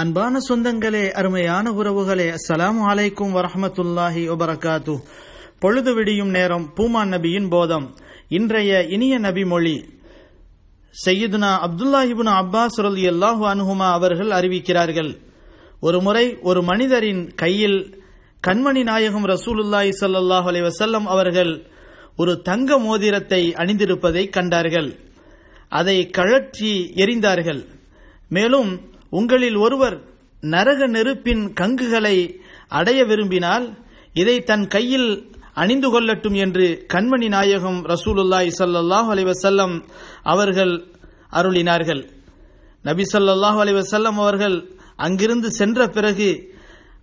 அன்பான சொந்தங்களே அருமையான உறவுகளே அஸ்லாம் அலைக்கும் வரமத்துல்லாஹி ஒபரகாத்து பொழுது விடியும் நேரம் பூமா நபியின் போதம் இன்றைய இனிய நபி மொழி செய்யுதுனா அப்துல்லாஹிபுன் அப்பாஸ் ரலி அல்லாஹு அனுகுமா அவர்கள் அறிவிக்கிறார்கள் ஒரு முறை ஒரு மனிதரின் கையில் கண்மணி நாயகம் ரசூலுல்லாஹி சல்லாஹ் அலி வசல்லம் அவர்கள் ஒரு தங்க மோதிரத்தை அணிந்திருப்பதை கண்டார்கள் அதை கழற்றி எரிந்தார்கள் மேலும் உங்களில் ஒருவர் நரக நெருப்பின் கங்குகளை அடைய விரும்பினால் இதை தன் கையில் அணிந்து கொள்ளட்டும் என்று கண்மணி நாயகம் ரசூலுல்லாய் சல்லாஹ் அலைவசல்லம் அவர்கள் அருளினார்கள் நபி சொல்லாஹு அலைவசல்லம் அவர்கள் அங்கிருந்து சென்ற பிறகு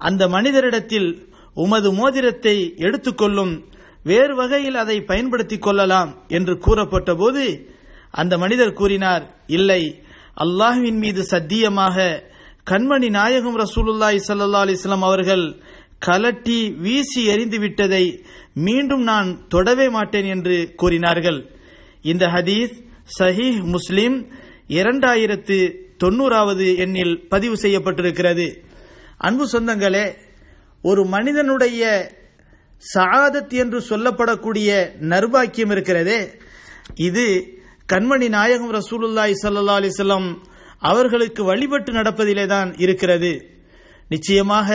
அந்த மனிதரிடத்தில் உமது மோதிரத்தை எடுத்துக்கொள்ளும் வேறு வகையில் அதை பயன்படுத்திக் கொள்ளலாம் என்று கூறப்பட்ட போது அந்த மனிதர் கூறினார் இல்லை அல்லாஹுவின் மீது சத்தியமாக கண்மணி நாயகம் ரசூலுல்லாய் சல்லா அலிஸ்லாம் அவர்கள் கலட்டி வீசி எறிந்து விட்டதை மீண்டும் நான் தொடவே மாட்டேன் என்று கூறினார்கள் இந்த ஹதீஸ் சஹீஹ் முஸ்லிம் இரண்டாயிரத்து தொண்ணூறாவது எண்ணில் பதிவு செய்யப்பட்டிருக்கிறது அன்பு சொந்தங்களே ஒரு மனிதனுடைய சாதத் என்று சொல்லப்படக்கூடிய நர்பாக்கியம் இருக்கிறதே இது கண்மணி நாயகம் ரசூலுல்லாய் சல்லா அலிசல்லாம் அவர்களுக்கு வழிபட்டு நடப்பதிலே தான் இருக்கிறது நிச்சயமாக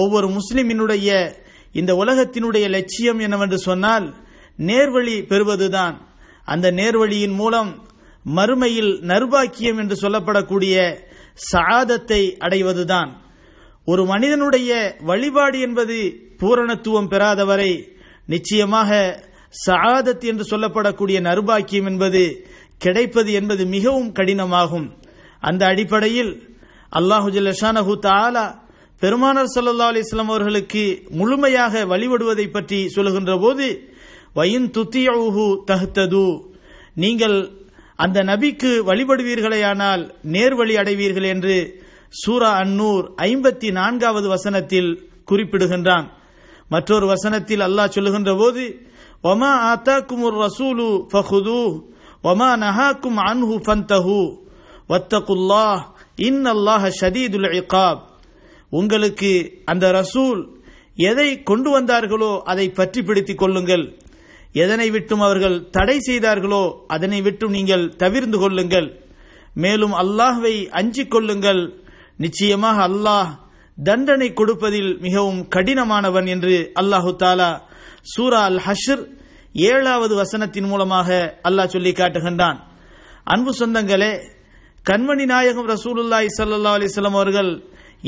ஒவ்வொரு முஸ்லிமினுடைய இந்த உலகத்தினுடைய லட்சியம் என்னவென்று சொன்னால் நேர்வழி பெறுவதுதான் அந்த நேர்வழியின் மூலம் மறுமையில் நர்பாக்கியம் என்று சொல்லப்படக்கூடிய சாதத்தை அடைவதுதான் ஒரு மனிதனுடைய வழிபாடு என்பது பூரணத்துவம் பெறாதவரை நிச்சயமாக சஆதத் என்று சொல்லப்படக்கூடிய நறுபாக்கியம் என்பது கிடைப்பது என்பது மிகவும் கடினமாகும் அந்த அடிப்படையில் அல்லாஹுஜல் ஜல்லஷானஹு தாலா பெருமானர் சல்லா அலிஸ்லாம் அவர்களுக்கு முழுமையாக வழிபடுவதை பற்றி சொல்லுகின்ற போது வயின் துத்தியூஹு தகுத்தது நீங்கள் அந்த நபிக்கு வழிபடுவீர்களேயானால் நேர்வழி அடைவீர்கள் என்று சூரா அன்னூர் ஐம்பத்தி நான்காவது வசனத்தில் குறிப்பிடுகின்றான் மற்றொரு வசனத்தில் அல்லாஹ் சொல்லுகின்ற போது وما آتاكم الرسول ரசூலு وما نهاكم நஹாக்கும் فانتهوا واتقوا الله இன் الله ஷதீதுல் العقاب உங்களுக்கு அந்த ரசூல் எதை கொண்டு வந்தார்களோ அதை பற்றி பிடித்துக் கொள்ளுங்கள் எதனை விட்டும் அவர்கள் தடை செய்தார்களோ அதனை விட்டும் நீங்கள் தவிர்ந்து கொள்ளுங்கள் மேலும் அல்லாஹ்வை அஞ்சிக் கொள்ளுங்கள் நிச்சயமாக அல்லாஹ் தண்டனை கொடுப்பதில் மிகவும் கடினமானவன் என்று அல்லாஹு தாலா சூரா அல் ஹஷ்ர் ஏழாவது வசனத்தின் மூலமாக அல்லாஹ் சொல்லி காட்டுகின்றான் அன்பு சொந்தங்களே கண்மணி நாயகம் ரசூலுல்லாய் சல்லா அலிஸ்லாம் அவர்கள்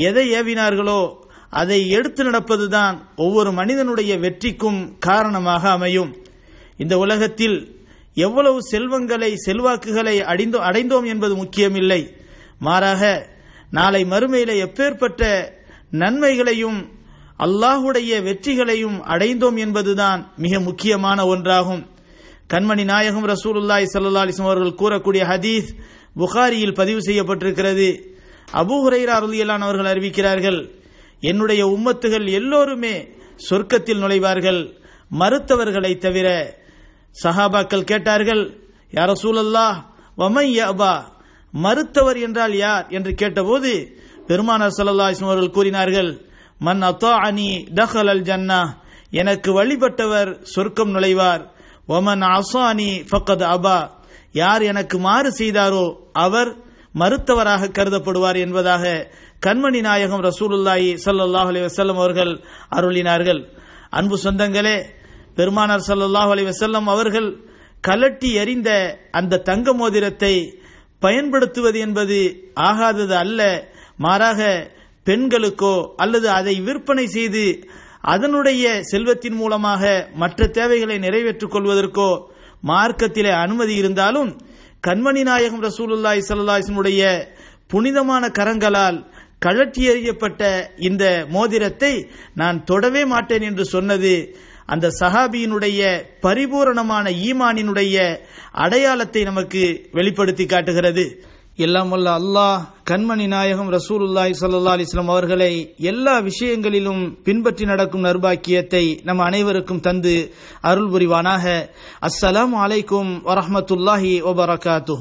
எதை ஏவினார்களோ அதை எடுத்து நடப்பதுதான் ஒவ்வொரு மனிதனுடைய வெற்றிக்கும் காரணமாக அமையும் இந்த உலகத்தில் எவ்வளவு செல்வங்களை செல்வாக்குகளை அடைந்தோம் என்பது முக்கியமில்லை மாறாக நாளை மறுமையில எப்பேற்பட்ட நன்மைகளையும் அல்லாஹுடைய வெற்றிகளையும் அடைந்தோம் என்பதுதான் மிக முக்கியமான ஒன்றாகும் கண்மணி நாயகம் ரசூலுல்லாய் சல்லா அலிஸ்லாம் அவர்கள் கூறக்கூடிய ஹதீஸ் புகாரியில் பதிவு செய்யப்பட்டிருக்கிறது அபு ஹுரைரா அருளியலான் அவர்கள் அறிவிக்கிறார்கள் என்னுடைய உம்மத்துகள் எல்லோருமே சொர்க்கத்தில் நுழைவார்கள் மறுத்தவர்களை தவிர சஹாபாக்கள் கேட்டார்கள் யார் ரசூலல்லா வமை அபா மறுத்தவர் என்றால் யார் என்று கேட்டபோது பெருமானார் சல்லா அலிஸ்லாம் அவர்கள் கூறினார்கள் மன் அத்தா அனி தஹல் அல் ஜன்னா எனக்கு வழிபட்டவர் சொர்க்கம் நுழைவார் ஒமன் அசானி ஃபக்கத் அபா யார் எனக்கு மாறு செய்தாரோ அவர் மறுத்தவராக கருதப்படுவார் என்பதாக கண்மணி நாயகம் ரசூலுல்லாயி சல்லாஹ் அலி வசல்லம் அவர்கள் அருளினார்கள் அன்பு சொந்தங்களே பெருமானார் சல்லாஹ் அலி வசல்லம் அவர்கள் கலட்டி எறிந்த அந்த தங்க மோதிரத்தை பயன்படுத்துவது என்பது ஆகாதது அல்ல மாறாக பெண்களுக்கோ அல்லது அதை விற்பனை செய்து அதனுடைய செல்வத்தின் மூலமாக மற்ற தேவைகளை நிறைவேற்றுக் கொள்வதற்கோ மார்க்கத்திலே அனுமதி இருந்தாலும் கண்மணி நாயகம் ரசூலுல்லாய் சல்லாஹினுடைய புனிதமான கரங்களால் கழற்றி எறியப்பட்ட இந்த மோதிரத்தை நான் தொடவே மாட்டேன் என்று சொன்னது அந்த சஹாபியினுடைய பரிபூரணமான ஈமானினுடைய அடையாளத்தை நமக்கு வெளிப்படுத்தி காட்டுகிறது எல்லாம் வல்ல அல்லாஹ் கண்மணி நாயகம் ரசூலுல்லாய் சல்லா அலிஸ்லாம் அவர்களை எல்லா விஷயங்களிலும் பின்பற்றி நடக்கும் நர்பாக்கியத்தை நம் அனைவருக்கும் தந்து அருள் புரிவானாக அஸ்ஸலாம் அலைக்கும் வரஹமத்துல்லாஹி ஒபரகாத்து